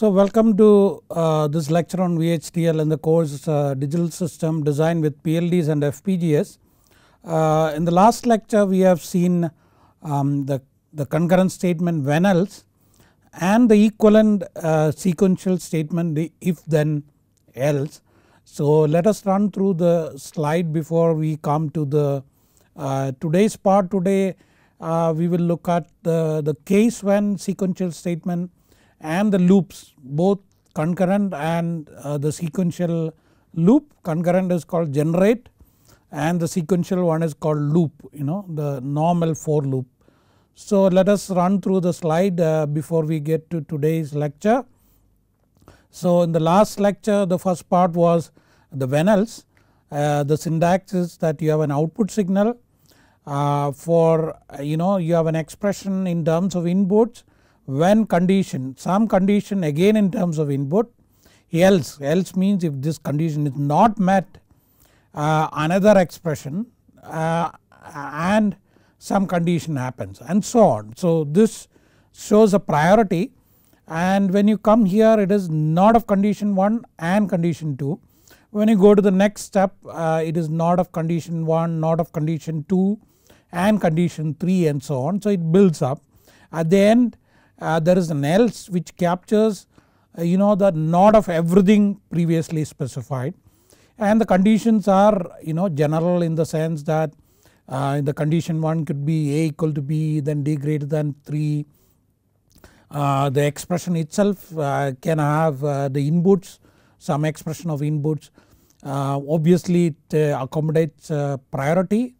So welcome to uh, this lecture on VHDL and the course uh, digital system design with PLDs and FPGAs. Uh, in the last lecture we have seen um, the, the concurrent statement when else and the equivalent uh, sequential statement the if then else. So let us run through the slide before we come to the uh, today's part today uh, we will look at the, the case when sequential statement and the loops both concurrent and uh, the sequential loop concurrent is called generate and the sequential one is called loop you know the normal for loop. So let us run through the slide uh, before we get to today's lecture. So in the last lecture the first part was the Venels uh, the syntax is that you have an output signal uh, for you know you have an expression in terms of inputs when condition some condition again in terms of input else else means if this condition is not met uh, another expression uh, and some condition happens and so on. So this shows a priority and when you come here it is not of condition 1 and condition 2. When you go to the next step uh, it is not of condition 1 not of condition 2 and condition 3 and so on so it builds up. At the end uh, there is an else which captures uh, you know the nod of everything previously specified and the conditions are you know general in the sense that uh, the condition 1 could be a equal to b then d greater than 3 uh, the expression itself uh, can have uh, the inputs some expression of inputs obviously it accommodates priority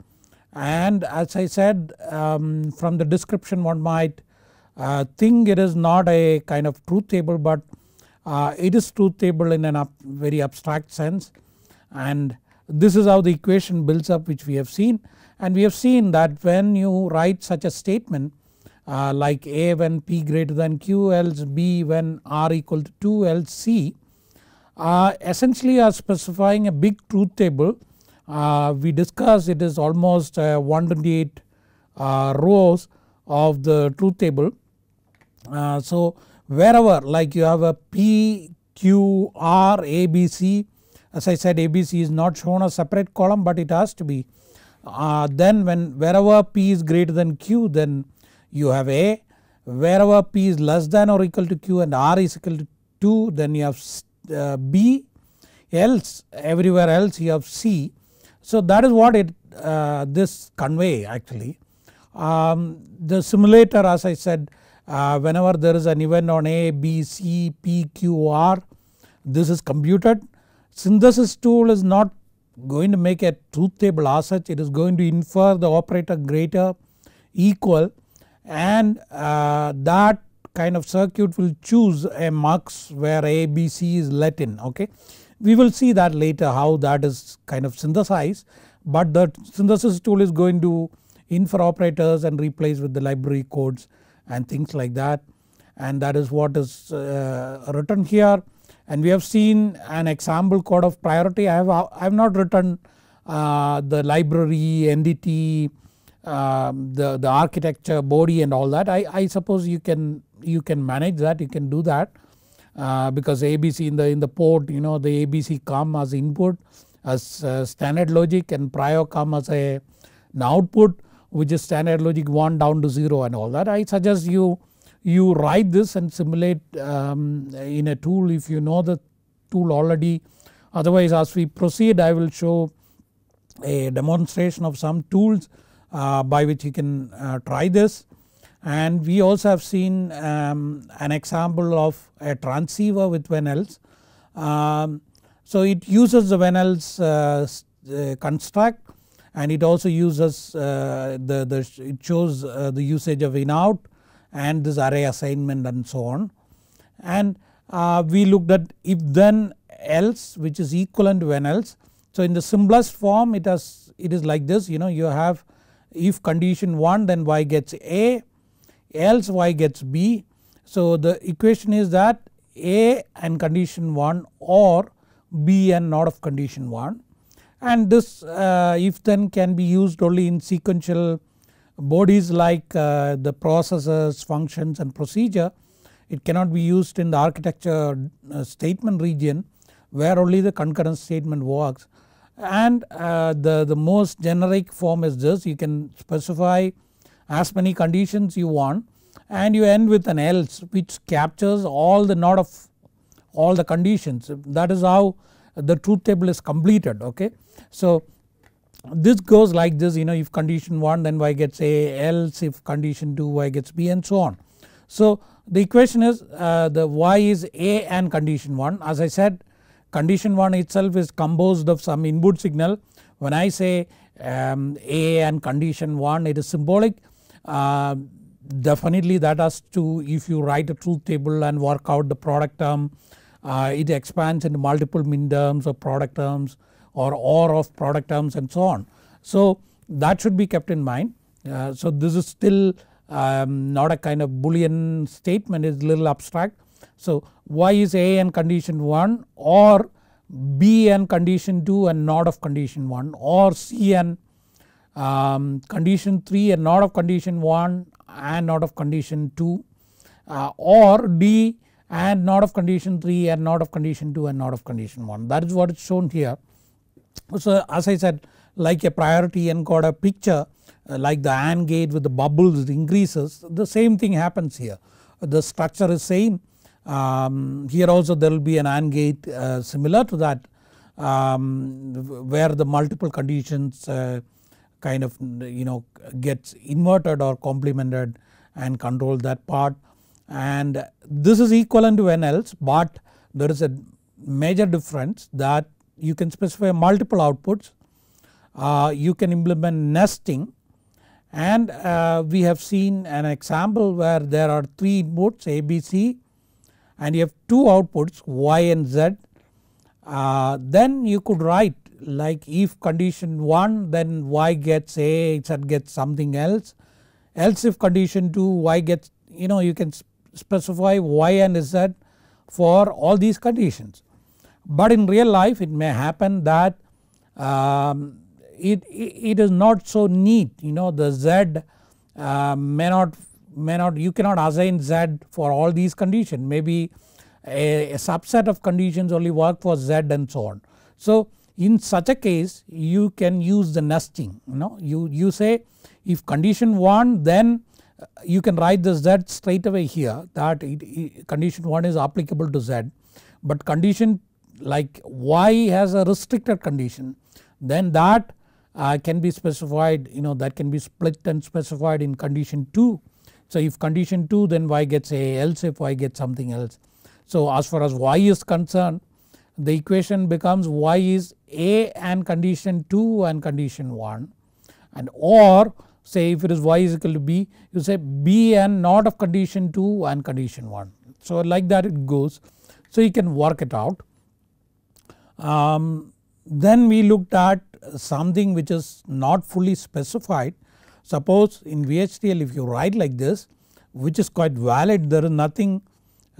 and as I said um, from the description one might uh, thing it is not a kind of truth table but uh, it is truth table in a very abstract sense and this is how the equation builds up which we have seen and we have seen that when you write such a statement uh, like A when P greater than Q else B when R equal to 2 else C uh, essentially are specifying a big truth table uh, we discussed it is almost uh, 128 rows of the truth table uh, so wherever like you have a P, Q, R, A, B, C as I said ABC is not shown a separate column but it has to be. Uh, then when wherever P is greater than Q then you have A. Wherever P is less than or equal to Q and R is equal to 2 then you have uh, B. Else everywhere else you have C. So that is what it uh, this convey actually. Um, the simulator as I said uh, whenever there is an event on A, B, C, P, Q, R this is computed. Synthesis tool is not going to make a truth table as such it is going to infer the operator greater equal and uh, that kind of circuit will choose a mux where A, B, C is let in okay. We will see that later how that is kind of synthesized but the synthesis tool is going to infer operators and replace with the library codes and things like that and that is what is uh, written here and we have seen an example code of priority I have, I have not written uh, the library, entity, um, the, the architecture, body and all that I, I suppose you can you can manage that you can do that uh, because ABC in the in the port you know the ABC come as input as uh, standard logic and prior come as a, an output which is standard logic 1 down to 0 and all that. I suggest you you write this and simulate um, in a tool if you know the tool already. Otherwise as we proceed I will show a demonstration of some tools uh, by which you can uh, try this. And we also have seen um, an example of a transceiver with Vennels, um, so it uses the Vennels uh, uh, construct and it also uses uh, the, the it shows uh, the usage of in out and this array assignment and so on. And uh, we looked at if then else which is equivalent when else. So in the simplest form it has it is like this you know you have if condition 1 then y gets A else y gets B. So the equation is that A and condition 1 or B and not of condition 1 and this uh, if then can be used only in sequential bodies like uh, the processes, functions and procedure. It cannot be used in the architecture uh, statement region where only the concurrent statement works and uh, the, the most generic form is this you can specify as many conditions you want and you end with an else which captures all the not of all the conditions that is how the truth table is completed okay. So this goes like this you know if condition 1 then y gets A else if condition 2 y gets B and so on. So the equation is uh, the y is A and condition 1 as I said condition 1 itself is composed of some input signal when I say um, A and condition 1 it is symbolic uh, definitely that has to if you write a truth table and work out the product term uh, it expands into multiple min terms or product terms or or of product terms and so on. So that should be kept in mind. Uh, so this is still um, not a kind of boolean statement is little abstract. So why is A and condition 1 or B and condition 2 and not of condition 1 or C and um, condition 3 and not of condition 1 and not of condition 2 uh, or D and not of condition 3 and not of condition 2 and not of condition 1 that is what is shown here. So as I said like a priority encoder picture uh, like the AND gate with the bubbles increases the same thing happens here. The structure is same um, here also there will be an AND gate uh, similar to that um, where the multiple conditions uh, kind of you know gets inverted or complemented and control that part and this is equivalent to NLs but there is a major difference that you can specify multiple outputs, uh, you can implement nesting and uh, we have seen an example where there are 3 inputs A, B, C and you have 2 outputs Y and Z. Uh, then you could write like if condition 1 then Y gets A, Z gets something else, else if condition 2 Y gets you know you can specify y and z for all these conditions. But in real life it may happen that um, it, it is not so neat you know the z uh, may not may not you cannot assign z for all these conditions maybe a, a, subset of conditions only work for z and so on. So in such a case you can use the nesting you know you, you say if condition 1 then you can write this Z straight away here that it, condition 1 is applicable to Z but condition like Y has a restricted condition then that uh, can be specified you know that can be split and specified in condition 2. So if condition 2 then Y gets A else if Y gets something else. So as far as Y is concerned the equation becomes Y is A and condition 2 and condition 1 and or say if it is y is equal to b you say b and not of condition 2 and condition 1. So like that it goes so you can work it out. Um, then we looked at something which is not fully specified suppose in VHDL if you write like this which is quite valid there is nothing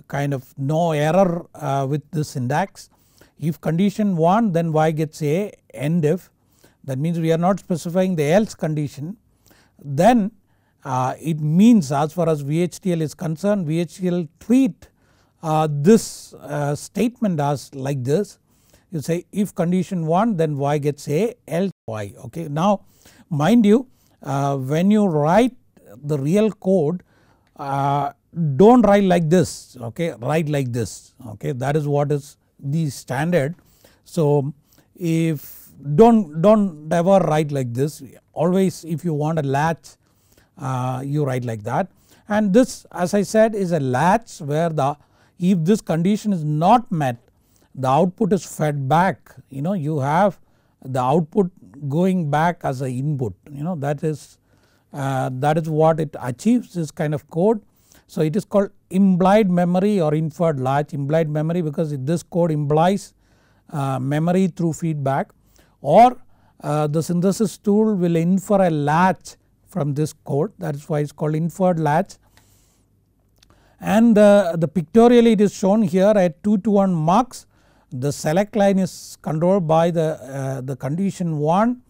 kind of no error uh, with this syntax. If condition 1 then y gets a end if that means we are not specifying the else condition then uh, it means as far as VHDL is concerned VHDL treat uh, this uh, statement as like this you say if condition 1 then y gets a else y okay. Now mind you uh, when you write the real code uh, do not write like this okay write like this okay that is what is the standard. So if don't don't ever write like this always if you want a latch uh, you write like that and this as I said is a latch where the if this condition is not met the output is fed back you know you have the output going back as an input you know that is uh, that is what it achieves this kind of code. So it is called implied memory or inferred latch implied memory because this code implies uh, memory through feedback or uh, the synthesis tool will infer a latch from this code that is why it is called inferred latch. And uh, the pictorially it is shown here at 2 to 1 marks the select line is controlled by the, uh, the condition 1.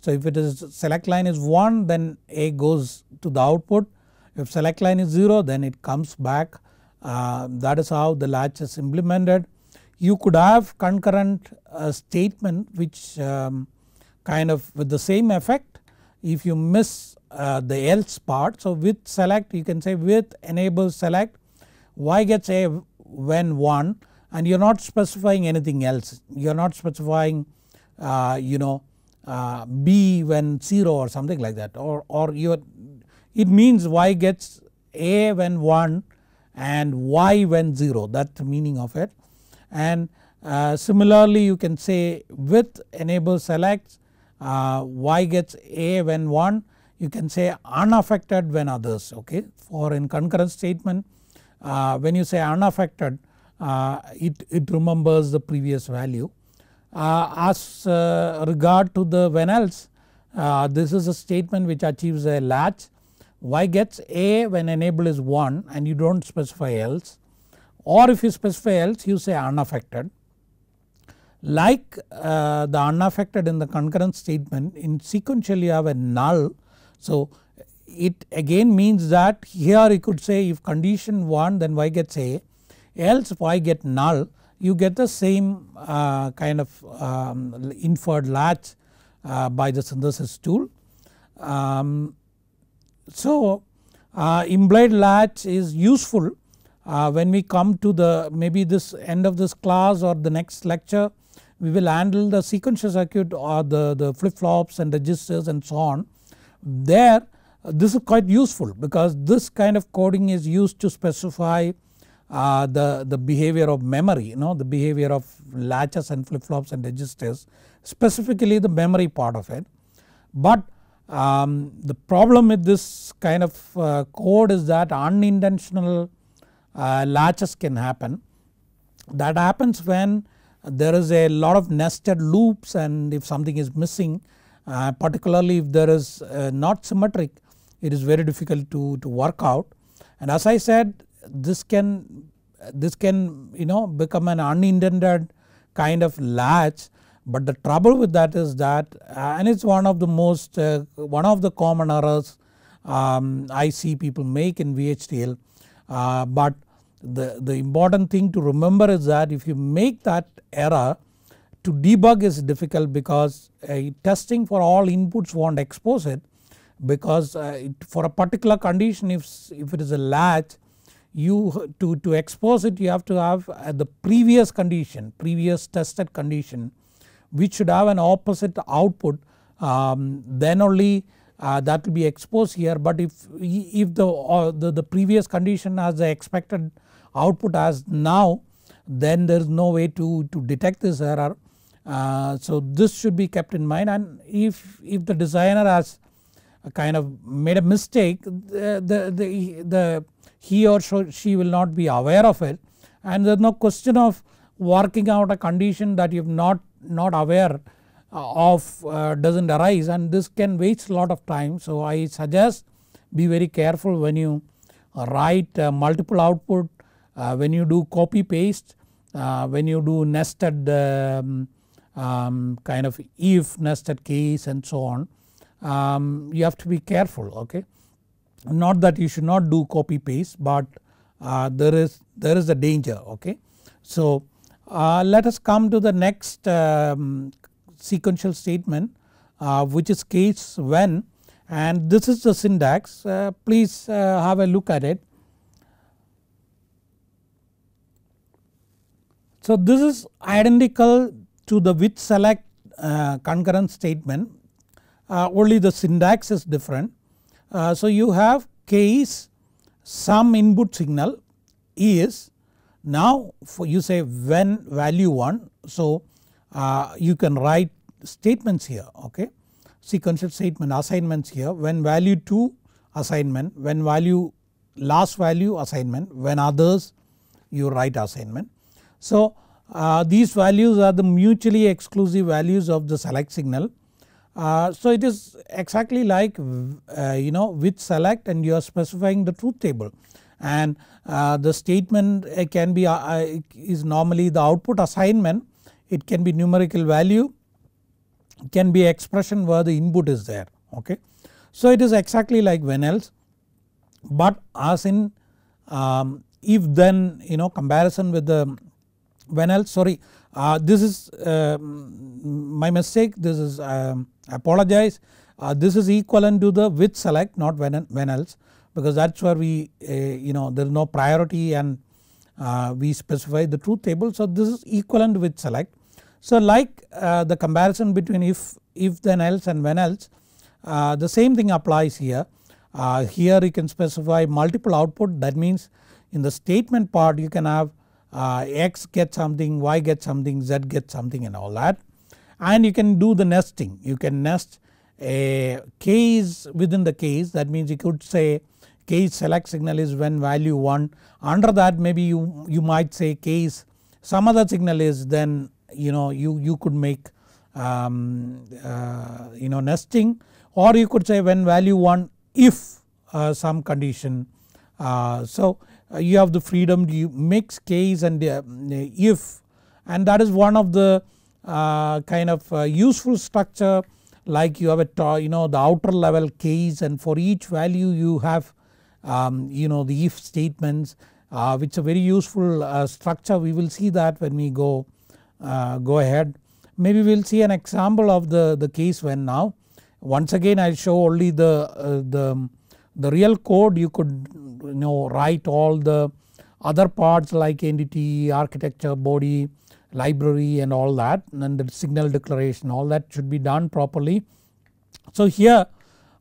So if it is select line is 1 then A goes to the output if select line is 0 then it comes back uh, that is how the latch is implemented you could have concurrent uh, statement which um, kind of with the same effect if you miss uh, the else part. So with select you can say with enable select y gets a when 1 and you are not specifying anything else. You are not specifying uh, you know uh, b when 0 or something like that or, or you it means y gets a when 1 and y when 0 that is the meaning of it and uh, similarly you can say with enable selects uh, y gets a when one you can say unaffected when others okay for in concurrent statement uh, when you say unaffected uh, it, it remembers the previous value. Uh, as uh, regard to the when else this is a statement which achieves a latch y gets a when enable is 1 and you do not specify else or if you specify else you say unaffected. Like uh, the unaffected in the concurrent statement in sequential you have a null. So it again means that here you could say if condition 1 then y gets A else y get null you get the same uh, kind of um, inferred latch uh, by the synthesis tool. Um, so uh, implied latch is useful uh, when we come to the maybe this end of this class or the next lecture we will handle the sequential circuit or the, the flip flops and registers and so on. There uh, this is quite useful because this kind of coding is used to specify uh, the, the behavior of memory you know the behavior of latches and flip flops and registers specifically the memory part of it. But um, the problem with this kind of uh, code is that unintentional uh, latches can happen. That happens when there is a lot of nested loops and if something is missing uh, particularly if there is uh, not symmetric it is very difficult to, to work out and as I said this can this can you know become an unintended kind of latch but the trouble with that is that uh, and it is one of the most uh, one of the common errors um, I see people make in VHDL uh, but the, the important thing to remember is that if you make that error to debug is difficult because uh, testing for all inputs won't expose it because uh, it, for a particular condition if, if it is a latch you to, to expose it you have to have uh, the previous condition previous tested condition which should have an opposite output um, then only uh, that will be exposed here but if if the, uh, the, the previous condition has the expected output as now then there is no way to, to detect this error. Uh, so this should be kept in mind and if, if the designer has a kind of made a mistake the, the, the, the he or she will not be aware of it and there is no question of working out a condition that you have not, not aware of uh, uh does not arise and this can waste a lot of time. So I suggest be very careful when you uh, write uh, multiple output, when you do copy paste, when you do nested um, um, kind of if nested case and so on. Um, you have to be careful okay. Not that you should not do copy paste but uh, there is there is a danger okay. So uh, let us come to the next um, sequential statement uh, which is case when and this is the syntax uh, please uh, have a look at it. So this is identical to the with select uh, concurrent statement uh, only the syntax is different. Uh, so you have case some input signal is now you say when value 1 so uh, you can write statements here okay sequential statement assignments here when value two, assignment when value last value assignment when others you write assignment. So uh, these values are the mutually exclusive values of the select signal. Uh, so it is exactly like uh, you know with select and you are specifying the truth table and uh, the statement uh, can be is normally the output assignment it can be numerical value, can be expression where the input is there okay. So it is exactly like when else but as in um, if then you know comparison with the when else sorry uh, this is uh, my mistake this is um, uh, apologize this is equivalent to the with select not when, when else because that is where we uh, you know there is no priority and uh, we specify the truth table so this is equivalent with select so like uh, the comparison between if, if then else and when else uh, the same thing applies here. Uh, here you can specify multiple output that means in the statement part you can have uh, x get something, y get something, z get something and all that. And you can do the nesting you can nest a case within the case that means you could say case select signal is when value 1 under that maybe you, you might say case some other signal is then you know you, you could make um, uh, you know nesting or you could say when value 1 if uh, some condition. Uh, so uh, you have the freedom to mix case and uh, if and that is one of the uh, kind of useful structure like you have a you know the outer level case and for each value you have um, you know the if statements which are very useful structure we will see that when we go uh, go ahead. Maybe we will see an example of the, the case when now. Once again I show only the, uh, the, the real code you could you know write all the other parts like entity, architecture, body, library and all that and the signal declaration all that should be done properly. So here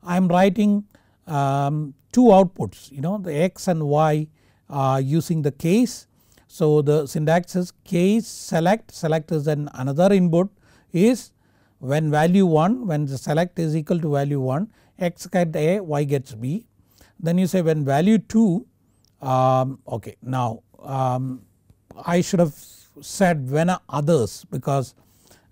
I am writing um, two outputs you know the x and y uh, using the case so the syntax is case select, select is an another input is when value 1 when the select is equal to value 1 x gets A y gets B. Then you say when value 2 um, okay now um, I should have said when others because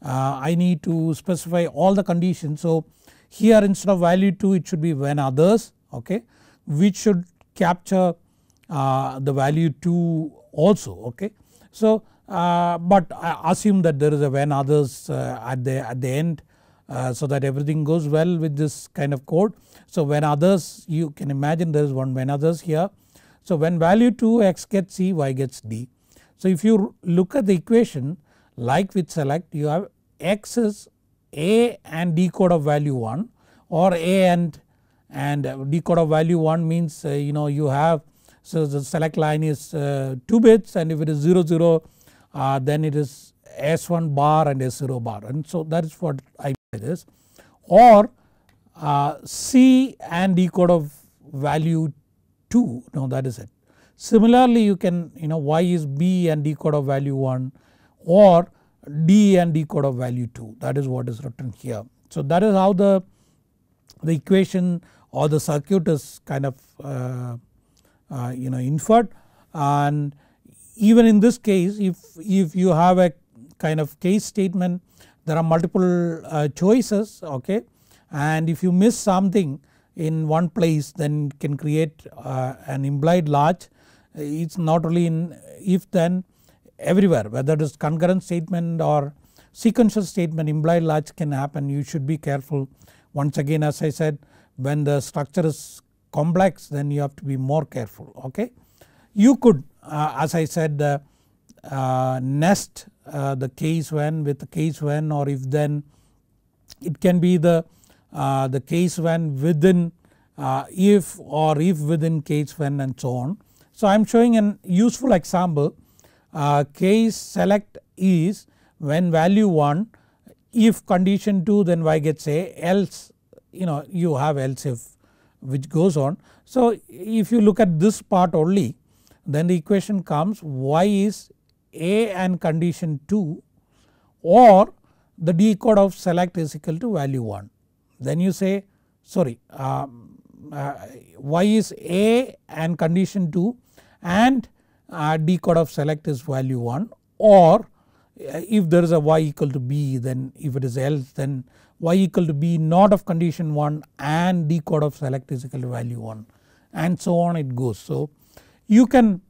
uh, I need to specify all the conditions. So here instead of value 2 it should be when others okay which should capture uh, the value 2 also okay. So uh, but I assume that there is a when others uh, at the at the end uh, so that everything goes well with this kind of code. So when others you can imagine there is one when others here. So when value 2 x gets c y gets d. So if you look at the equation like with select you have x is a and decode of value 1 or a and and uh, decode of value 1 means uh, you know you have so the select line is uh, 2 bits and if it is 0 0 uh, then it is S1 bar and S0 bar and so that is what I is or uh, C and decode of value 2 no that is it. Similarly you can you know Y is B and decode of value 1 or D and decode of value 2 that is what is written here. So that is how the, the equation or the circuit is kind of uh, uh, you know inferred and even in this case if, if you have a kind of case statement there are multiple uh, choices okay and if you miss something in one place then can create uh, an implied large it is not only in if then everywhere whether it is concurrent statement or sequential statement implied large can happen you should be careful once again as I said when the structure is complex then you have to be more careful okay. You could uh, as I said uh, uh nest uh, the case when with the case when or if then it can be the, uh, the case when within if or if within case when and so on. So I am showing an useful example case select is when value 1 if condition 2 then y gets a else you know you have else if which goes on. So if you look at this part only then the equation comes y is A and condition 2 or the decode of select is equal to value 1. Then you say sorry um, uh, y is A and condition 2 and uh, decode of select is value 1 or uh, if there is a y equal to b then if it is else then y equal to b not of condition 1 and d code of select is equal to value 1 and so on it goes. So you can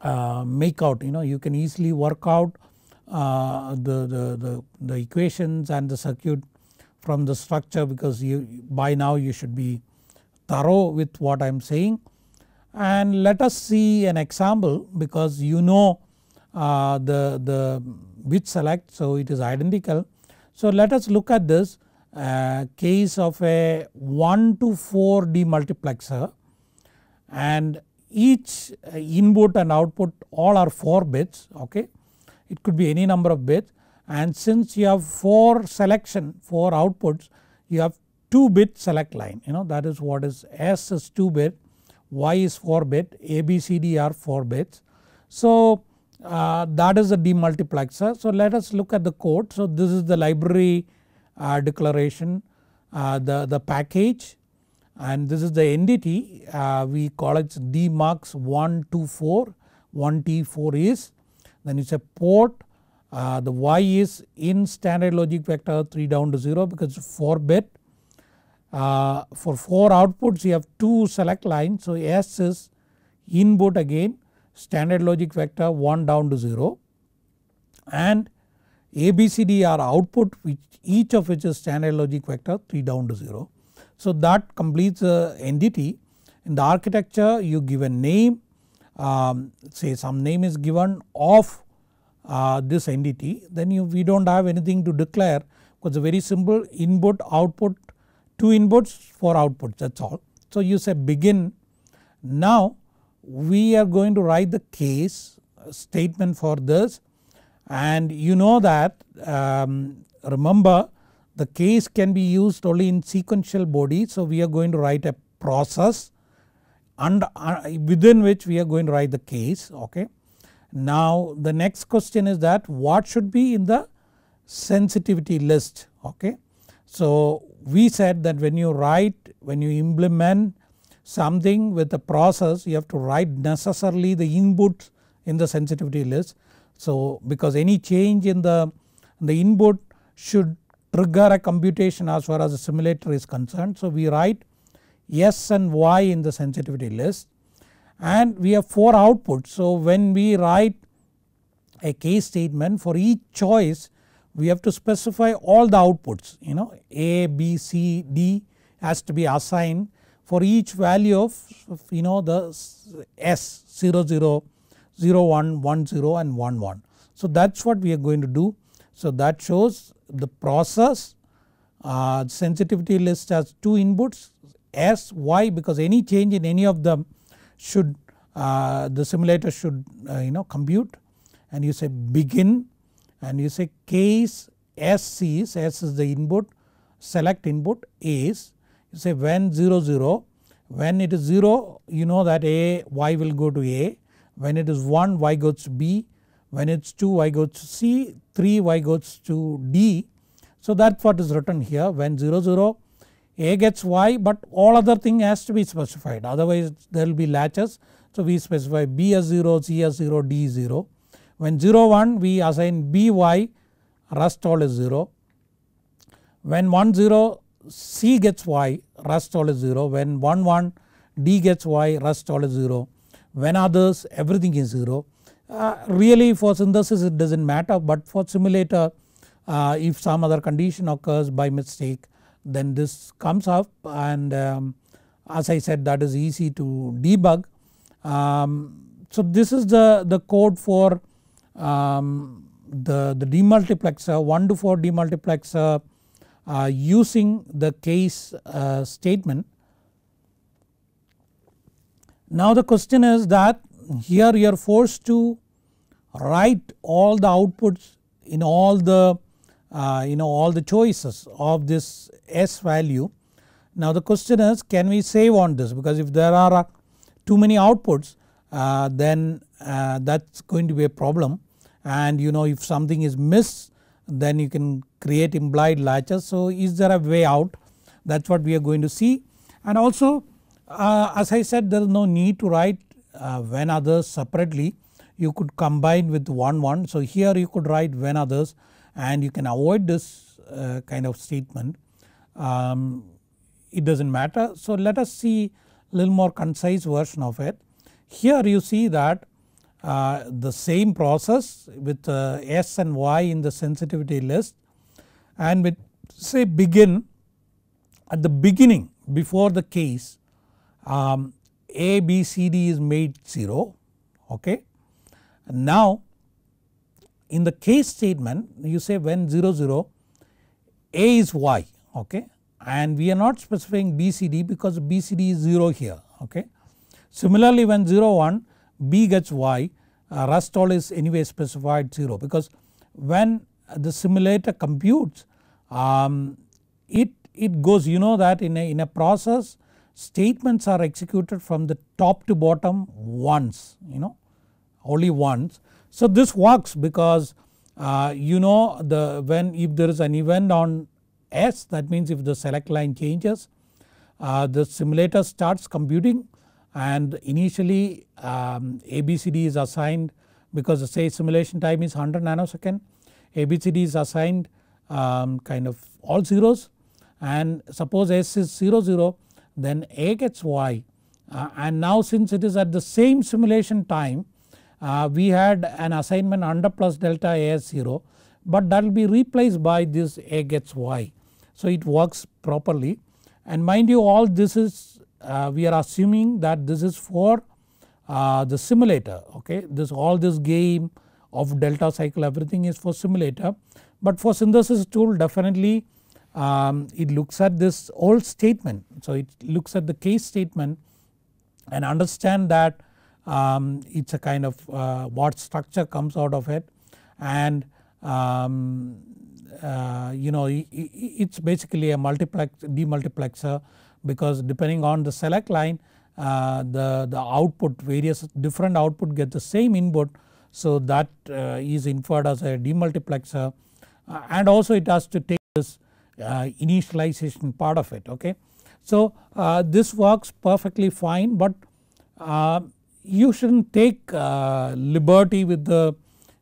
uh, make out you know you can easily work out uh, the, the, the, the, equations and the circuit from the structure because you by now you should be thorough with what I am saying. And let us see an example because you know uh, the, the which select so it is identical so let us look at this uh, case of a 1 to 4 demultiplexer and each uh, input and output all are 4 bits okay. It could be any number of bits and since you have 4 selection 4 outputs you have 2 bit select line you know that is what is S is 2 bit Y is 4 bit A B C D are 4 bits. So uh, that is a demultiplexer. So let us look at the code. So this is the library uh, declaration, uh, the, the package and this is the entity uh, we call it dmux124, 1t4 is then it's a port uh, the y is in standard logic vector 3 down to 0 because 4 bit. Uh, for 4 outputs you have 2 select lines so S is input again standard logic vector 1 down to 0 and ABCD are output which each of which is standard logic vector 3 down to 0. So that completes the entity. In the architecture you give a name um, say some name is given of uh, this entity then you, we do not have anything to declare because very simple input output 2 inputs 4 outputs that is all. So you say begin now we are going to write the case uh, statement for this and you know that um, remember the case can be used only in sequential body. So we are going to write a process and uh, within which we are going to write the case okay. Now the next question is that what should be in the sensitivity list okay. So we said that when you write when you implement something with a process you have to write necessarily the inputs in the sensitivity list. So because any change in the, in the input should trigger a computation as far as the simulator is concerned. So we write S and Y in the sensitivity list and we have 4 outputs. So when we write a case statement for each choice we have to specify all the outputs you know A, B, C, D has to be assigned for each value of you know the S 0 0 0 1 1 0 and 1 1. So that is what we are going to do. So that shows the process uh, sensitivity list has 2 inputs S Y because any change in any of them should uh, the simulator should uh, you know compute and you say begin and you say case S is S is the input select input is say when 0 0 when it is 0 you know that a y will go to a when it is 1 y goes to b when it is 2 y goes to c 3 y goes to d. So that's what is written here when 0 0 a gets y but all other thing has to be specified otherwise there will be latches. So we specify b as 0 c as 0 d 0 when 0 1 we assign b y rest all is 0 when 1 0 C gets Y rust all is 0 when 1 1 D gets Y rust all is 0 when others everything is 0. Uh, really for synthesis it does not matter but for simulator uh, if some other condition occurs by mistake then this comes up and um, as I said that is easy to debug. Um, so this is the, the code for um, the, the demultiplexer 1 to 4 demultiplexer using the case uh, statement. Now the question is that here you are forced to write all the outputs in all the uh, you know all the choices of this S value. Now the question is can we save on this because if there are uh, too many outputs uh, then uh, that's going to be a problem and you know if something is missed then you can create implied latches. So is there a way out that is what we are going to see and also uh, as I said there is no need to write uh, when others separately you could combine with one one. So here you could write when others and you can avoid this uh, kind of statement um, it does not matter. So let us see little more concise version of it. Here you see that uh, the same process with uh, S and Y in the sensitivity list and we say begin at the beginning before the case um, A, B, C, D is made 0 okay. And now in the case statement you say when 0 0 A is Y okay and we are not specifying B, C, D because B, C, D is 0 here okay. Similarly when 0 1 B gets Y uh, rust all is anyway specified 0 because when the simulator computes um, it, it goes you know that in a, in a process statements are executed from the top to bottom once you know only once. So this works because uh, you know the when if there is an event on S that means if the select line changes uh, the simulator starts computing and initially um, ABCD is assigned because the say simulation time is 100 nanosecond ABCD is assigned um, kind of all zeros and suppose S is 0 0 then A gets Y uh, and now since it is at the same simulation time uh, we had an assignment under plus delta A is 0 but that will be replaced by this A gets Y. So it works properly and mind you all this is uh, we are assuming that this is for uh, the simulator okay this all this game of delta cycle everything is for simulator. But for synthesis tool definitely um, it looks at this old statement. So it looks at the case statement and understand that um, it is a kind of uh, what structure comes out of it and um, uh, you know it is basically a multiplex demultiplexer because depending on the select line uh, the, the output various different output get the same input so that uh, is inferred as a demultiplexer uh, and also it has to take this uh, initialization part of it okay. So this works perfectly fine but you shouldn't take liberty with the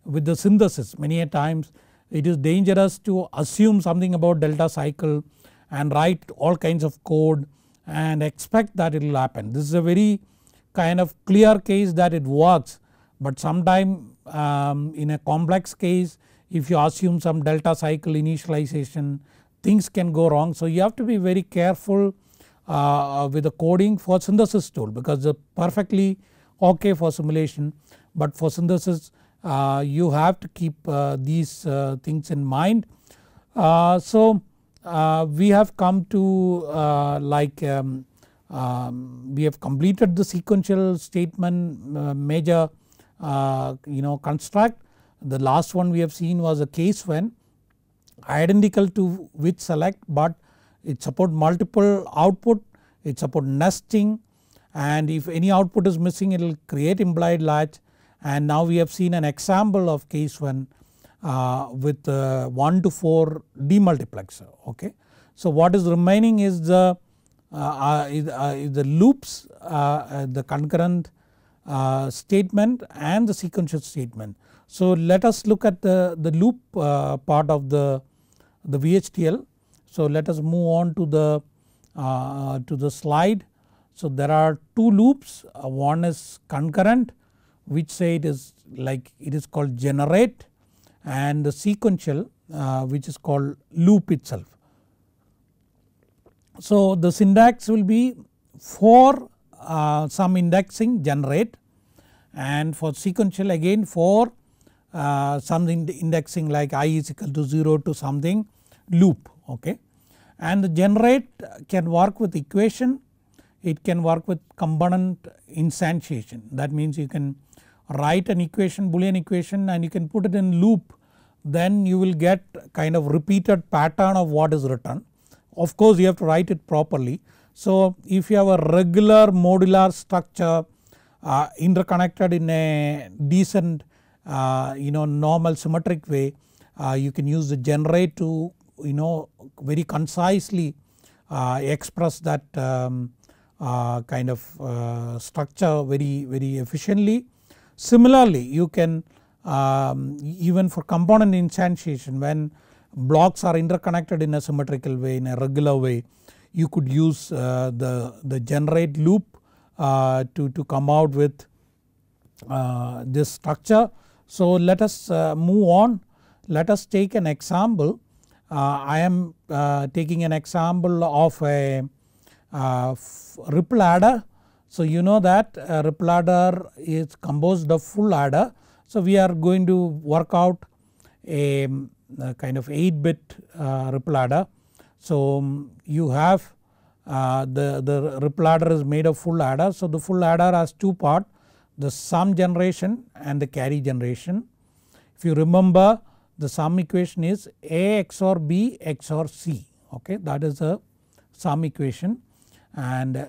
with the synthesis many a times it is dangerous to assume something about delta cycle and write all kinds of code and expect that it will happen. This is a very kind of clear case that it works but sometime um, in a complex case if you assume some delta cycle initialization things can go wrong. So you have to be very careful uh, uh with the coding for synthesis tool because it's perfectly okay for simulation but for synthesis uh, you have to keep uh, these uh, things in mind. Uh, so we have come to like um, um, we have completed the sequential statement major uh, you know construct. The last one we have seen was a case when identical to which select but it support multiple output, it support nesting and if any output is missing it will create implied latch and now we have seen an example of case when uh, with uh, 1 to 4 demultiplexer okay. So what is remaining is the, uh, uh, uh is, the loops the concurrent uh, statement and the sequential statement. So let us look at the, the loop uh, part of the, the VHDL. So let us move on to the, uh, to the slide. So there are two loops uh, one is concurrent which say it is like it is called generate and the sequential uh, which is called loop itself. So the syntax will be for uh, some indexing generate and for sequential again for uh, some indexing like i is equal to 0 to something loop okay. And the generate can work with equation it can work with component instantiation that means you can write an equation boolean equation and you can put it in loop then you will get kind of repeated pattern of what is written. Of course you have to write it properly so if you have a regular modular structure uh, interconnected in a decent uh, you know normal symmetric way uh, you can use the generate to you know very concisely uh, express that um, uh, kind of uh, structure very very efficiently. Similarly you can um, even for component instantiation when blocks are interconnected in a symmetrical way in a regular way you could use uh, the, the generate loop uh, to, to come out with uh, this structure. So let us move on let us take an example I am taking an example of a ripple adder. So you know that ripple adder is composed of full adder. So we are going to work out a, um, kind of 8 bit ripple adder. So um, you have uh, the, the ripple adder is made of full adder. So the full adder has two part the sum generation and the carry generation. If you remember the sum equation is A XOR B XOR C okay that is a sum equation and uh,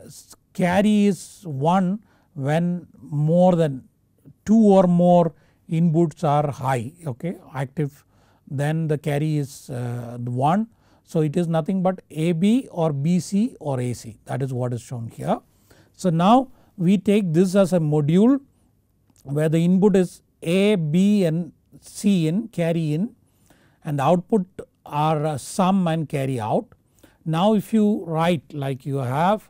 carry is 1 when more than 2 or more inputs are high okay active then the carry is uh, 1 so it is nothing but AB or BC or AC that is what is shown here. So now we take this as a module where the input is A, B and C in carry in and the output are uh, sum and carry out. Now if you write like you have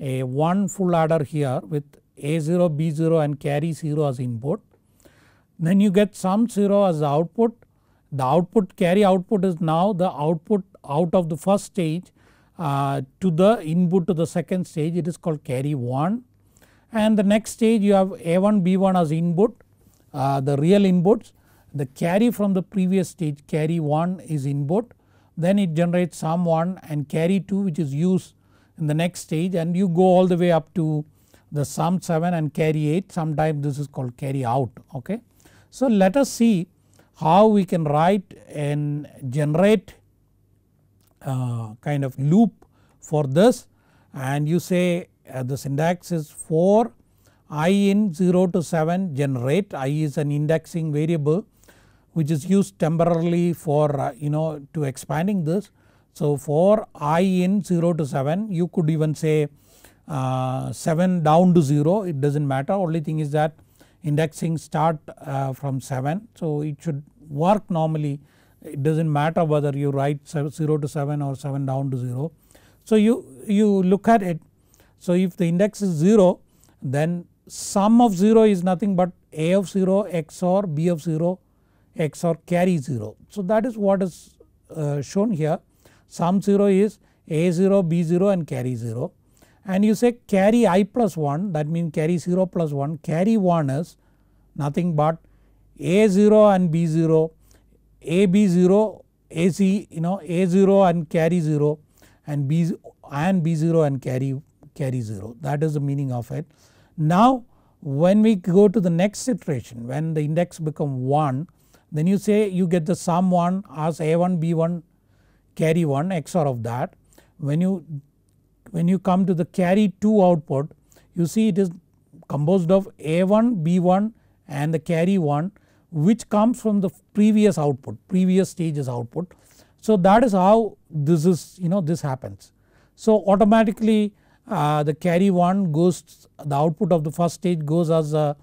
a 1 full adder here with A0, B0 and carry 0 as input then you get sum 0 as output. The output carry output is now the output out of the first stage uh, to the input to the second stage it is called carry 1 and the next stage you have A1 B1 as input uh, the real inputs the carry from the previous stage carry 1 is input then it generates sum 1 and carry 2 which is used in the next stage and you go all the way up to the sum 7 and carry 8 sometimes this is called carry out okay. So let us see how we can write and generate uh, kind of loop for this and you say uh, the syntax is for i in 0 to 7 generate i is an indexing variable which is used temporarily for uh, you know to expanding this. So for i in 0 to 7 you could even say uh, 7 down to 0 it does not matter only thing is that indexing start uh, from 7. So it should work normally it does not matter whether you write 0 to 7 or 7 down to 0. So you, you look at it so if the index is 0 then sum of 0 is nothing but a of 0 XOR b of 0 XOR carry 0. So that is what is uh, shown here sum 0 is a0 b0 and carry 0 and you say carry i plus 1 that means carry 0 plus 1 carry 1 is nothing but a0 and b0 AB0 AC you know A0 and carry 0 and B and B0 and carry carry 0 that is the meaning of it. Now when we go to the next iteration when the index become 1 then you say you get the sum 1 as A1 B1 carry 1 XOR of that. When you when you come to the carry 2 output you see it is composed of A1 B1 and the carry 1 which comes from the previous output previous stages output. So that is how this is you know this happens. So automatically uh, the carry 1 goes the output of the first stage goes as a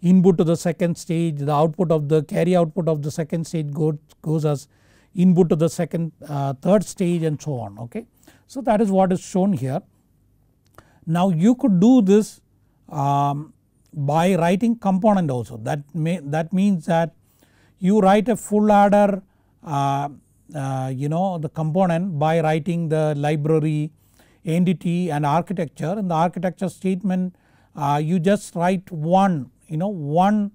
input to the second stage the output of the carry output of the second stage goes, goes as input to the second uh, third stage and so on okay. So that is what is shown here. Now you could do this um, by writing component also that may that means that you write a full adder uh, uh, you know the component by writing the library entity and architecture in the architecture statement uh, you just write one you know one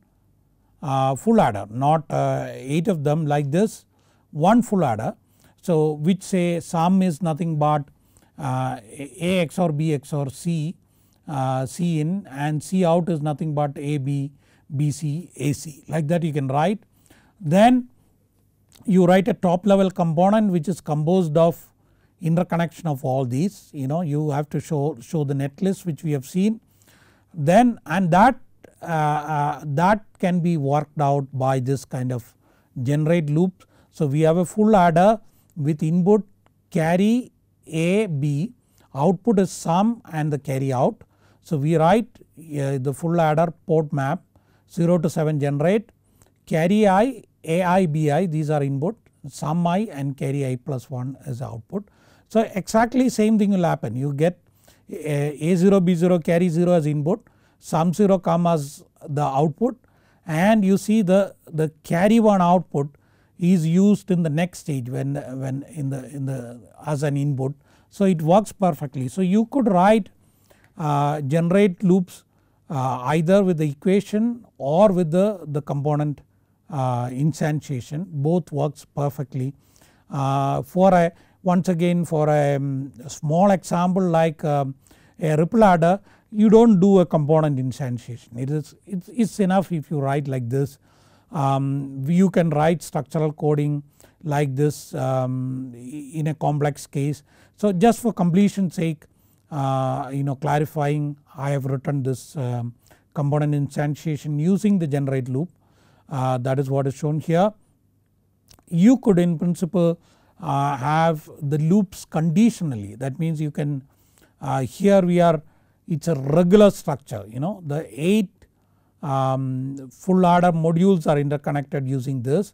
uh, full adder not uh, 8 of them like this one full adder. So which say sum is nothing but uh, A XOR B XOR C uh, C in and C out is nothing but AB, BC, AC like that you can write. Then you write a top level component which is composed of interconnection of all these you know you have to show, show the netlist which we have seen. Then and that, uh, uh, that can be worked out by this kind of generate loops. So we have a full adder with input carry A, B output is sum and the carry out so we write uh, the full adder port map 0 to 7 generate carry i ai bi these are input sum i and carry i plus 1 is output. So exactly same thing will happen you get uh, a0 b0 carry 0 as input sum 0 come as the output and you see the, the carry 1 output is used in the next stage when, when in the, in the as an input. So it works perfectly. So you could write uh, generate loops uh, either with the equation or with the, the component uh, instantiation both works perfectly. for a once again for a um, small example like um, a ripple adder you do not do a component instantiation it is it's, enough if you write like this. Um, you can write structural coding like this um, in a complex case. So just for completion sake uh, you know clarifying I have written this um, component instantiation using the generate loop uh, that is what is shown here. You could in principle uh, have the loops conditionally that means you can here we are it is a regular structure you know the 8 um, full order modules are interconnected using this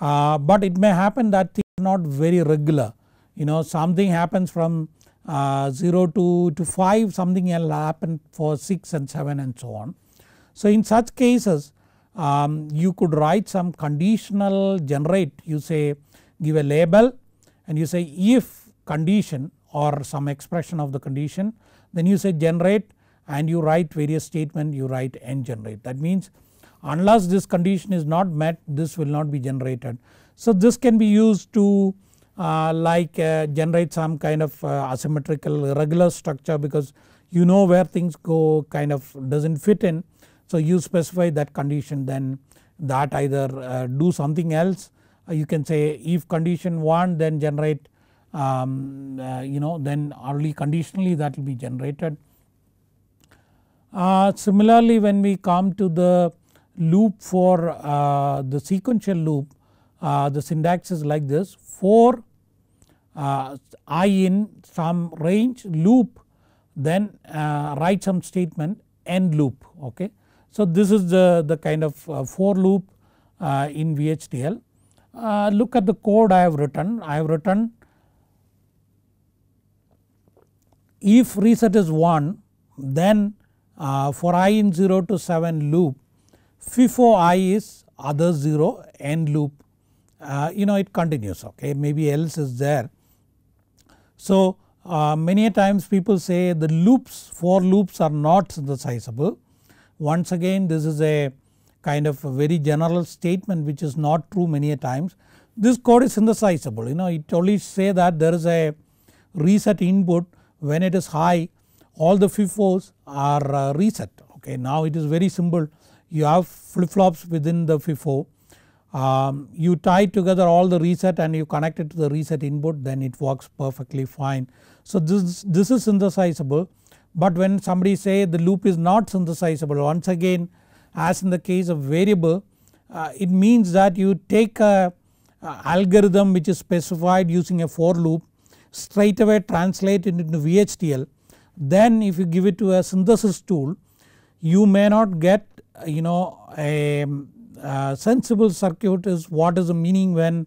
uh, but it may happen that things are not very regular you know something happens from uh, 0 to, to 5 something will happen for 6 and 7 and so on. So in such cases um, you could write some conditional generate you say give a label and you say if condition or some expression of the condition then you say generate and you write various statement you write and generate that means unless this condition is not met this will not be generated. So this can be used to uh, like uh, generate some kind of uh, asymmetrical irregular structure because you know where things go kind of does not fit in. So you specify that condition then that either do something else you can say if condition 1 then generate um, uh, you know then only conditionally that will be generated. Uh, similarly when we come to the loop for uh, the sequential loop the syntax is like this 4 uh, i in some range loop then uh, write some statement end loop okay. So this is the, the kind of uh, for loop uh, in VHDL. Uh, look at the code I have written, I have written if reset is 1 then for i in 0 to 7 loop FIFO i is other 0 end loop uh, you know it continues okay maybe else is there. So uh, many times people say the loops for loops are not synthesizable. Once again this is a kind of a very general statement which is not true many times. This code is synthesizable you know it only say that there is a reset input when it is high all the FIFOs are uh, reset okay now it is very simple you have flip flops within the FIFO um, you tie together all the reset and you connect it to the reset input then it works perfectly fine. So this, this is synthesizable but when somebody say the loop is not synthesizable once again as in the case of variable uh, it means that you take a, a, algorithm which is specified using a for loop straight away translate it into VHDL then if you give it to a synthesis tool you may not get you know a uh, sensible circuit is what is the meaning when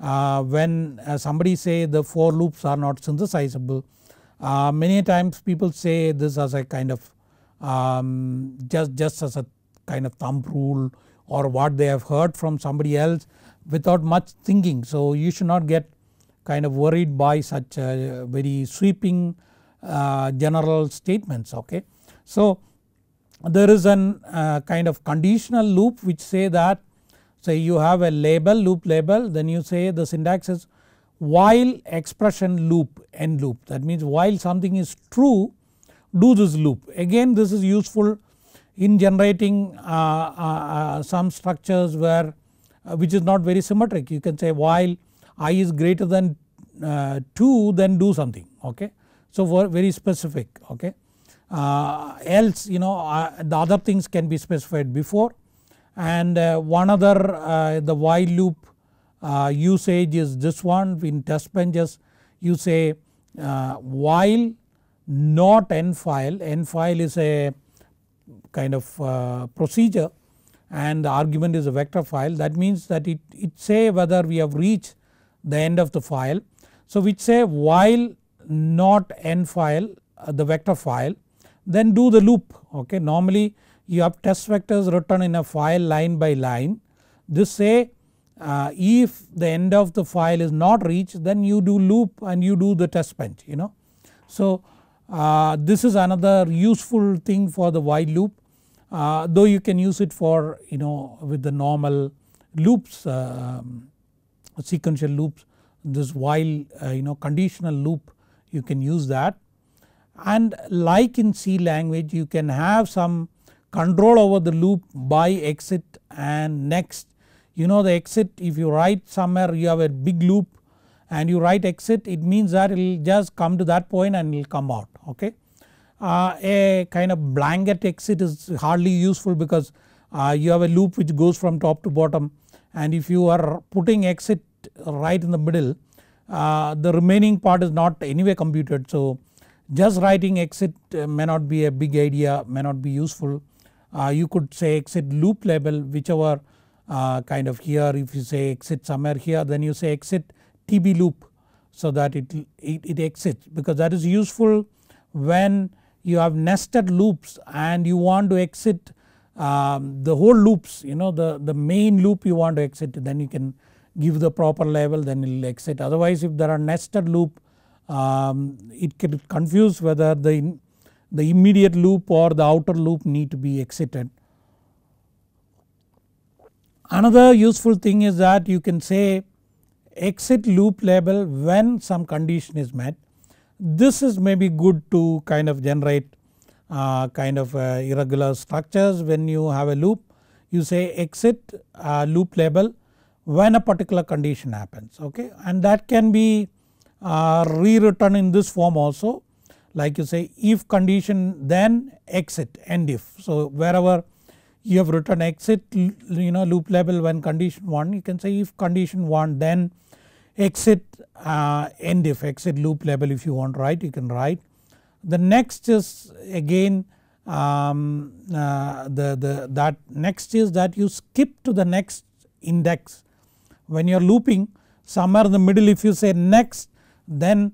uh, when uh, somebody say the 4 loops are not synthesizable. Uh, many times people say this as a kind of um, just, just as a kind of thumb rule or what they have heard from somebody else without much thinking. So you should not get kind of worried by such very sweeping uh, general statements okay. So there is an uh, kind of conditional loop which say that say you have a label loop label then you say the syntax is while expression loop end loop that means while something is true do this loop again this is useful in generating uh, uh, uh some structures where uh, which is not very symmetric you can say while i is greater than uh, 2 then do something okay. So for very specific okay uh, else you know uh, the other things can be specified before and uh, one other uh, the while loop uh, usage is this one in test benches you say uh, while not n file n file is a kind of procedure and the argument is a vector file that means that it, it say whether we have reached the end of the file. So which say while not n file the vector file then do the loop okay normally you have test vectors written in a file line by line this say uh, if the end of the file is not reached then you do loop and you do the test bench you know. So uh, this is another useful thing for the while loop uh, though you can use it for you know with the normal loops um, sequential loops this while uh, you know conditional loop you can use that and like in C language you can have some control over the loop by exit and next. You know the exit if you write somewhere you have a big loop and you write exit it means that it will just come to that point and it will come out okay. Uh, a kind of blanket exit is hardly useful because uh, you have a loop which goes from top to bottom and if you are putting exit right in the middle uh, the remaining part is not anyway computed so just writing exit uh, may not be a big idea may not be useful. Uh, you could say exit loop label whichever uh, kind of here if you say exit somewhere here then you say exit TB loop so that it, it, it exits because that is useful when you have nested loops and you want to exit um, the whole loops you know the, the main loop you want to exit then you can give the proper label then it will exit otherwise if there are nested loop um, it can confuse whether the, in, the immediate loop or the outer loop need to be exited. Another useful thing is that you can say exit loop label when some condition is met. This is maybe good to kind of generate uh, kind of uh, irregular structures when you have a loop you say exit uh, loop label when a particular condition happens okay and that can be are uh, rewritten in this form also like you say if condition then exit end if. So wherever you have written exit you know loop level when condition 1 you can say if condition 1 then exit uh, end if exit loop level if you want right you can write. The next is again um, uh, the, the that next is that you skip to the next index when you are looping somewhere in the middle if you say next then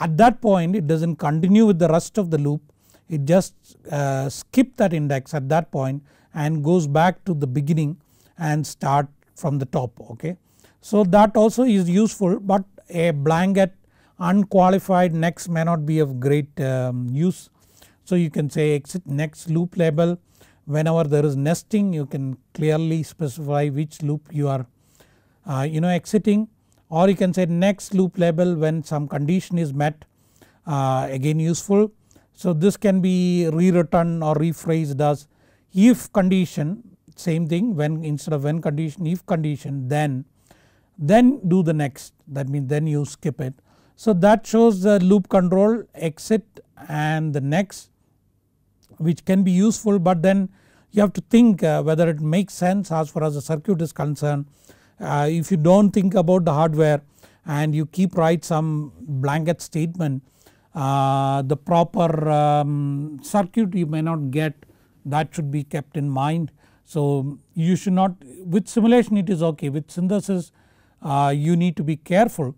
at that point it does not continue with the rest of the loop it just uh, skip that index at that point and goes back to the beginning and start from the top okay. So that also is useful but a blanket unqualified next may not be of great um, use. So you can say exit next loop label whenever there is nesting you can clearly specify which loop you are uh, you know exiting or you can say next loop label when some condition is met uh, again useful. So this can be rewritten or rephrased as if condition same thing when instead of when condition if condition then then do the next that means then you skip it. So that shows the loop control exit and the next which can be useful but then you have to think uh, whether it makes sense as far as the circuit is concerned uh, if you do not think about the hardware and you keep write some blanket statement uh, the proper um, circuit you may not get that should be kept in mind. So you should not with simulation it is okay with synthesis uh, you need to be careful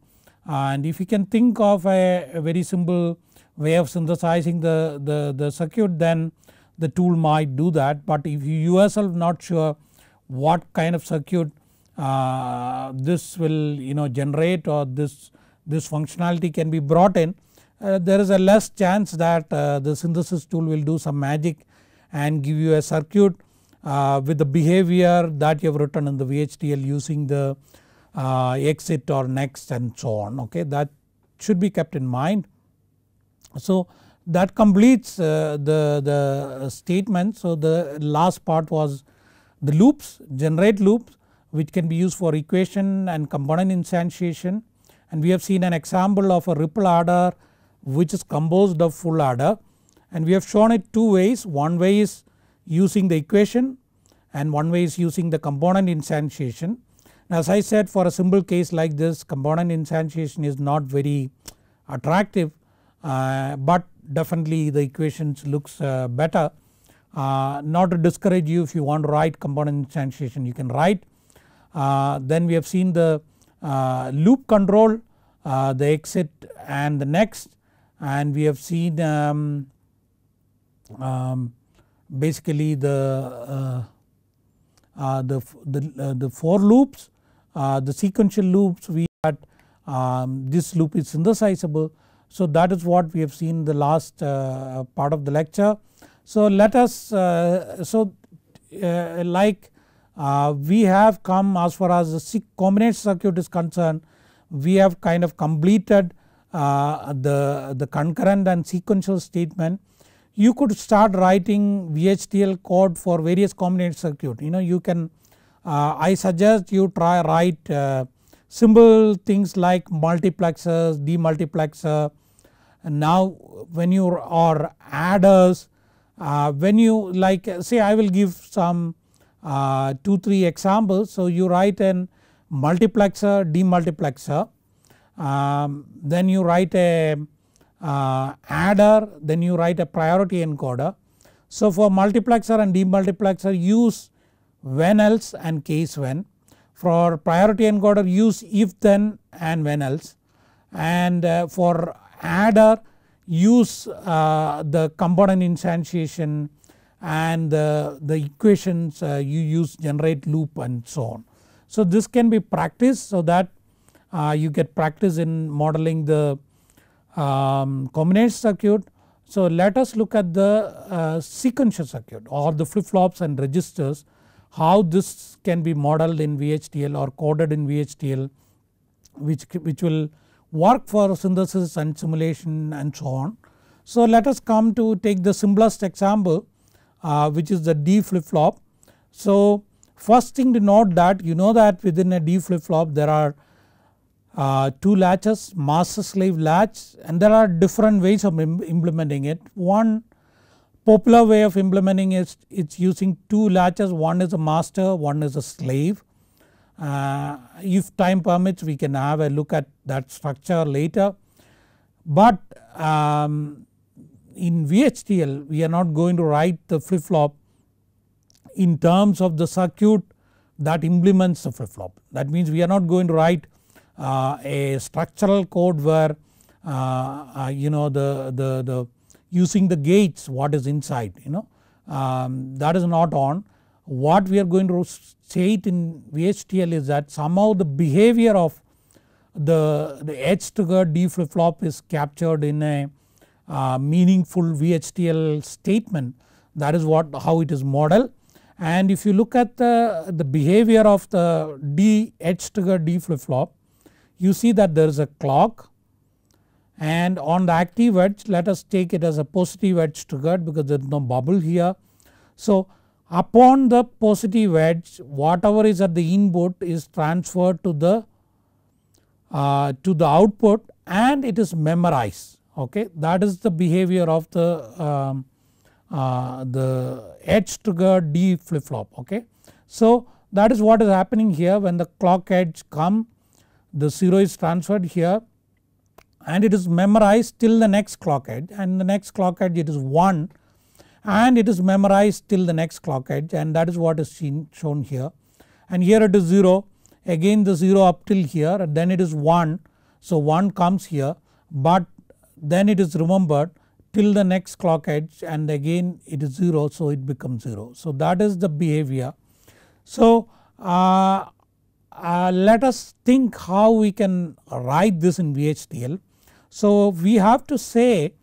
and if you can think of a, a very simple way of synthesizing the, the, the circuit then the tool might do that but if you yourself not sure what kind of circuit uh, this will you know generate or this, this functionality can be brought in uh, there is a less chance that uh, the synthesis tool will do some magic and give you a circuit uh, with the behavior that you have written in the VHDL using the uh, exit or next and so on okay that should be kept in mind. So that completes the, the statement so the last part was the loops generate loops which can be used for equation and component instantiation and we have seen an example of a ripple order which is composed of full order and we have shown it two ways one way is using the equation and one way is using the component instantiation. Now, as I said for a simple case like this component instantiation is not very attractive uh, but definitely the equations looks uh, better. Uh, not to discourage you if you want to write component instantiation you can write uh, then we have seen the uh, loop control, uh, the exit and the next and we have seen um, um, basically the uh, the the, uh, the 4 loops uh, the sequential loops we had um, this loop is synthesizable. So that is what we have seen the last part of the lecture. So let us so like uh, we have come as far as the combination circuit is concerned we have kind of completed uh, the, the concurrent and sequential statement. You could start writing VHDL code for various combination circuit you know you can uh, I suggest you try write uh, simple things like multiplexers, demultiplexer and now when you are adders uh, when you like say I will give some uh, 2 3 examples. So you write an multiplexer demultiplexer um, then you write a uh, adder then you write a priority encoder. So for multiplexer and demultiplexer use when else and case when. For priority encoder use if then and when else and uh, for adder use uh, the component instantiation and the, uh, the equations uh, you use generate loop and so on. So this can be practiced so that uh, you get practice in modeling the um, combination circuit. So let us look at the sequential circuit or the flip flops and registers how this can be modeled in VHDL or coded in VHDL which, which will work for synthesis and simulation and so on. So let us come to take the simplest example uh, which is the D flip flop. So first thing to note that you know that within a D flip flop there are uh, two latches master slave latch and there are different ways of Im implementing it. One popular way of implementing is it's using two latches one is a master one is a slave. Uh, if time permits we can have a look at that structure later but um, in VHDL we are not going to write the flip flop in terms of the circuit that implements the flip flop. That means we are not going to write uh, a structural code where uh, uh, you know the, the, the using the gates what is inside you know um, that is not on. What we are going to say it in VHDL is that somehow the behavior of the, the edge trigger D flip flop is captured in a meaningful VHDL statement that is what how it is modeled. And if you look at the, the behavior of the D H trigger D flip flop you see that there is a clock and on the active edge let us take it as a positive edge triggered because there is no bubble here. So upon the positive edge whatever is at the input is transferred to the uh, to the output and it is memorized okay that is the behavior of the um, uh, the edge trigger D flip flop okay. So that is what is happening here when the clock edge come the 0 is transferred here and it is memorized till the next clock edge and the next clock edge it is 1 and it is memorized till the next clock edge and that is what is seen, shown here and here it is 0 again the 0 up till here then it is 1 so 1 comes here but then it is remembered till the next clock edge and again it is 0 so it becomes 0. So that is the behavior. So uh, uh, let us think how we can write this in VHDL. So we have to say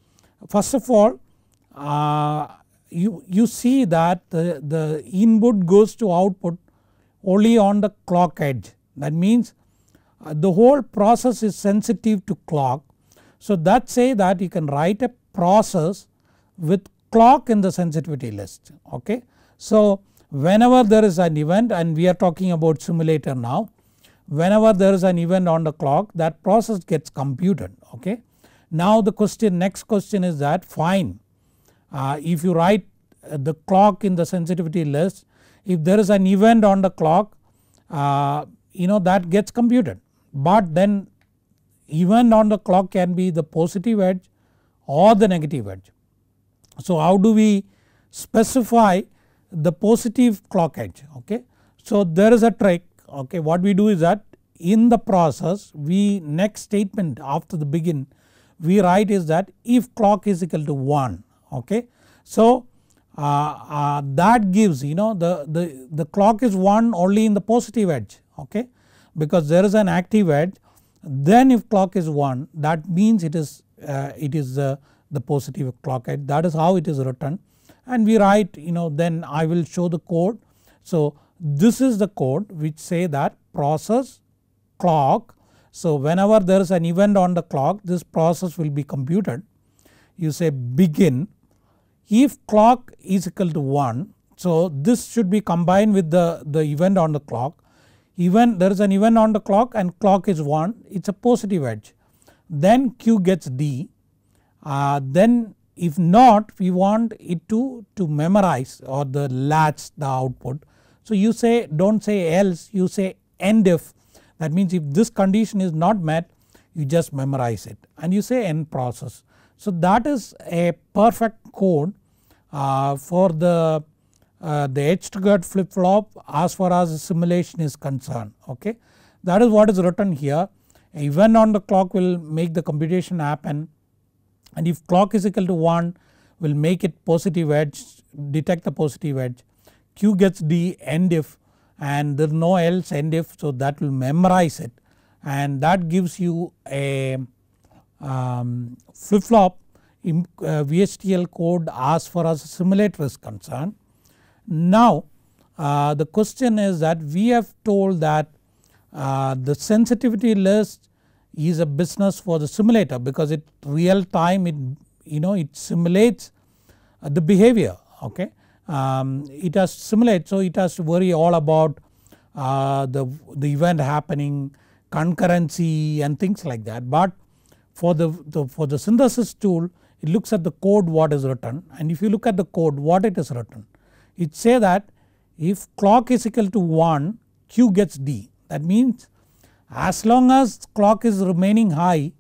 first of all uh, you, you see that the, the input goes to output only on the clock edge that means uh, the whole process is sensitive to clock so that say that you can write a process with clock in the sensitivity list okay. So whenever there is an event and we are talking about simulator now whenever there is an event on the clock that process gets computed okay. Now the question next question is that fine uh, if you write uh, the clock in the sensitivity list if there is an event on the clock uh, you know that gets computed but then even on the clock can be the positive edge or the negative edge. So how do we specify the positive clock edge okay. So there is a trick okay what we do is that in the process we next statement after the begin we write is that if clock is equal to 1 okay. So uh, uh, that gives you know the, the, the clock is 1 only in the positive edge okay because there is an active edge then if clock is 1 that means it is uh, it is uh, the positive clock edge that is how it is written and we write you know then I will show the code. So this is the code which say that process clock so whenever there is an event on the clock this process will be computed you say begin if clock is equal to 1 so this should be combined with the, the event on the clock even there is an even on the clock and clock is 1 it is a positive edge. Then Q gets D uh, then if not we want it to, to memorize or the latch the output. So you say do not say else you say end if that means if this condition is not met you just memorize it and you say end process. So that is a perfect code uh, for the uh, the etched gut flip flop as far as simulation is concerned okay. That is what is written here even on the clock will make the computation happen and if clock is equal to 1 will make it positive edge detect the positive edge q gets d end if and there is no else end if so that will memorize it and that gives you a um, flip flop in, uh, VSTL code as far as simulator is concerned. Now uh, the question is that we have told that uh, the sensitivity list is a business for the simulator because it real time it you know it simulates uh, the behavior okay. Um, it has to simulate so it has to worry all about uh, the, the event happening concurrency and things like that but for the, the, for the synthesis tool it looks at the code what is written and if you look at the code what it is written it say that if clock is equal to 1 Q gets D that means as long as clock is remaining high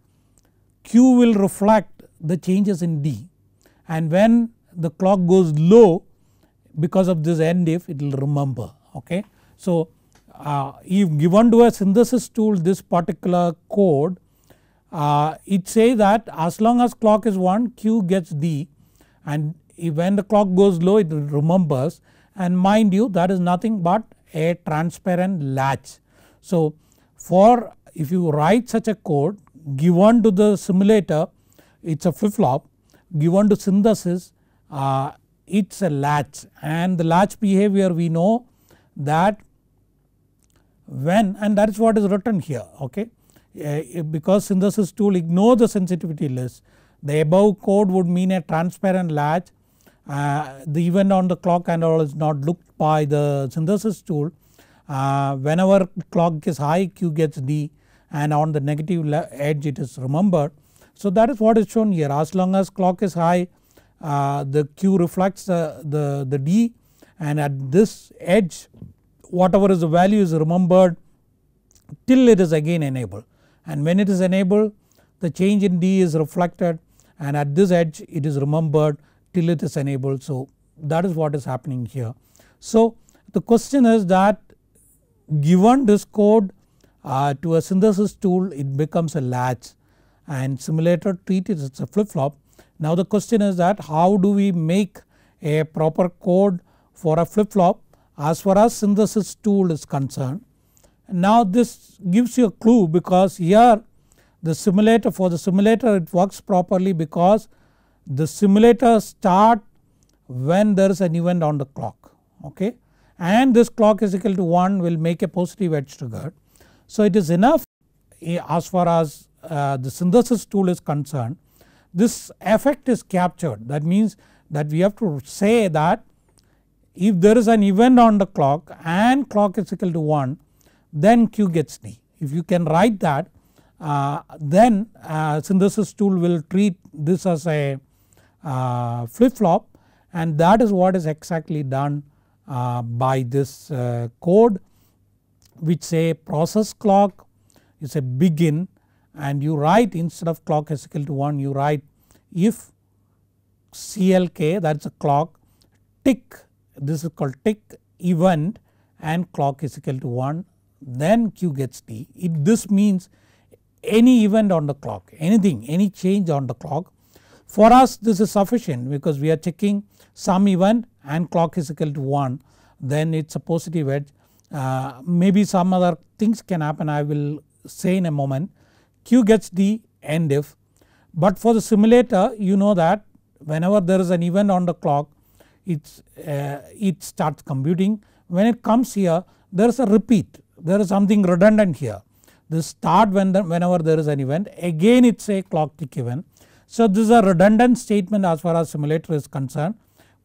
Q will reflect the changes in D and when the clock goes low because of this end if it will remember okay. So uh, if given to a synthesis tool this particular code uh, it say that as long as clock is 1 Q gets D and when the clock goes low it remembers and mind you that is nothing but a transparent latch. So for if you write such a code given to the simulator it is a flip flop given to synthesis uh, it is a latch and the latch behavior we know that when and that is what is written here okay uh, because synthesis tool ignore the sensitivity list the above code would mean a transparent latch uh, the event on the clock and all is not looked by the synthesis tool. Uh, whenever clock is high Q gets D and on the negative edge it is remembered. So that is what is shown here as long as clock is high uh, the Q reflects the, the D and at this edge whatever is the value is remembered till it is again enabled and when it is enabled the change in D is reflected and at this edge it is remembered till it is enabled. So, that is what is happening here. So, the question is that given this code uh, to a synthesis tool it becomes a latch and simulator treat it as a flip flop. Now the question is that how do we make a proper code for a flip flop as far as synthesis tool is concerned. Now this gives you a clue because here the simulator for the simulator it works properly because the simulator start when there is an event on the clock okay and this clock is equal to 1 will make a positive edge trigger. So it is enough eh, as far as uh, the synthesis tool is concerned this effect is captured that means that we have to say that if there is an event on the clock and clock is equal to 1 then Q gets D. If you can write that uh, then uh, synthesis tool will treat this as a uh, flip flop and that is what is exactly done uh, by this uh, code which say process clock is a begin and you write instead of clock is equal to 1 you write if CLK that is a clock tick this is called tick event and clock is equal to 1 then Q gets T. It, this means any event on the clock anything any change on the clock for us this is sufficient because we are checking some event and clock is equal to 1 then it is a positive edge. Uh, maybe some other things can happen I will say in a moment. Q gets the end if but for the simulator you know that whenever there is an event on the clock it's, uh, it starts computing. When it comes here there is a repeat there is something redundant here. This start when the, whenever there is an event again it is a clock tick event so this is a redundant statement as far as simulator is concerned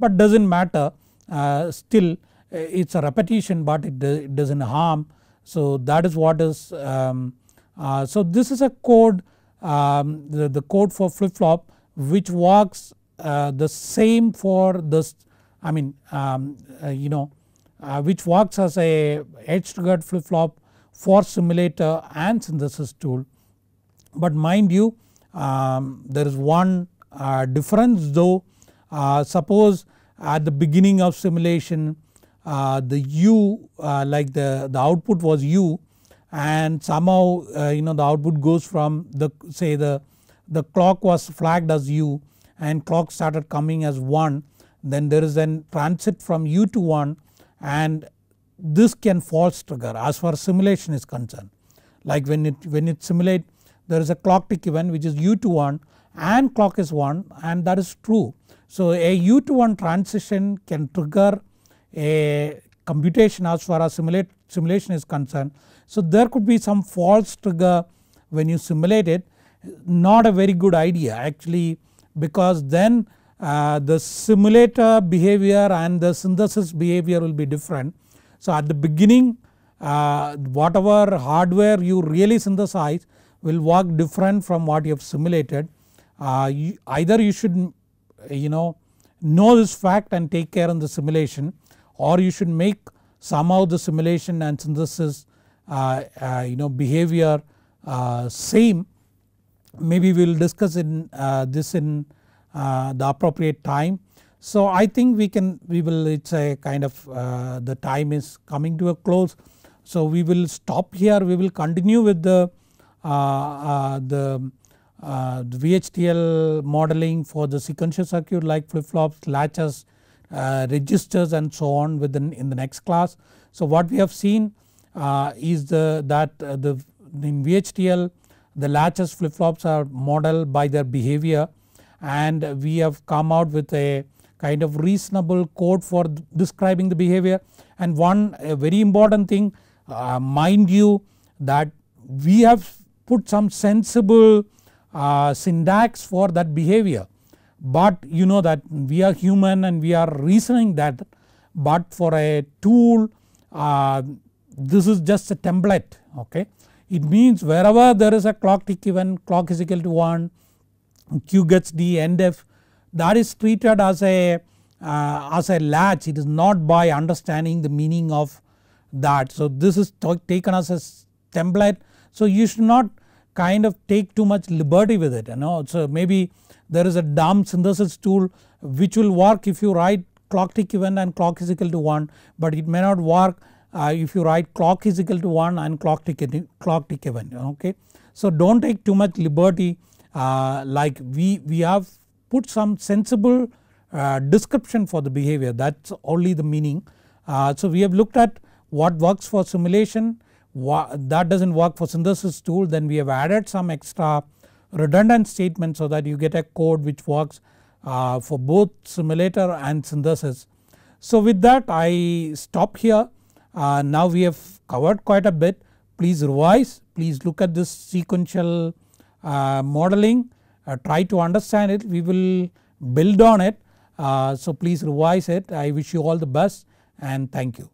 but does not matter uh, still uh, it is a repetition but it, it does not harm. So that is what is um, uh, so this is a code um, the, the, code for flip flop which works uh, the same for this I mean um, uh, you know uh, which works as a edge triggered flip flop for simulator and synthesis tool. But mind you um, there is one uh, difference though uh, suppose at the beginning of simulation uh, the u uh, like the, the output was u and somehow uh, you know the output goes from the say the, the clock was flagged as u and clock started coming as 1 then there is a transit from u to 1 and this can false trigger as far as simulation is concerned like when it when it simulate there is a clock tick event which is u to 1 and clock is 1 and that is true. So a u to 1 transition can trigger a computation as far as simulate, simulation is concerned. So there could be some false trigger when you simulate it not a very good idea actually because then uh, the simulator behavior and the synthesis behavior will be different. So at the beginning uh, whatever hardware you really synthesize will work different from what you have simulated. Uh, you, either you should you know know this fact and take care in the simulation or you should make somehow the simulation and synthesis uh, uh, you know behavior uh, same maybe we will discuss in uh, this in uh, the appropriate time. So I think we can we will it's a kind of the time is coming to a close. So we will stop here we will continue with the uh, uh, the, uh, the VHDL modeling for the sequential circuit like flip flops, latches, registers and so on within in the next class. So what we have seen is the, that the in VHDL the latches flip flops are modeled by their behavior and we have come out with a kind of reasonable code for describing the behavior and one very important thing uh, mind you that we have put some sensible uh, syntax for that behavior but you know that we are human and we are reasoning that but for a tool uh, this is just a template okay. It means wherever there is a clock tick even clock is equal to 1 q gets d end f that is treated as a uh, as a latch it is not by understanding the meaning of that. So this is taken as a template so you should not kind of take too much liberty with it you know. So maybe there is a dumb synthesis tool which will work if you write clock tick event and clock is equal to 1 but it may not work uh, if you write clock is equal to 1 and clock tick, clock tick event okay. So do not take too much liberty uh, like we, we have put some sensible uh, description for the behavior that is only the meaning. Uh, so we have looked at what works for simulation that does not work for synthesis tool then we have added some extra redundant statement so that you get a code which works uh, for both simulator and synthesis. So with that I stop here uh, now we have covered quite a bit please revise please look at this sequential uh, modeling uh, try to understand it we will build on it uh, so please revise it I wish you all the best and thank you.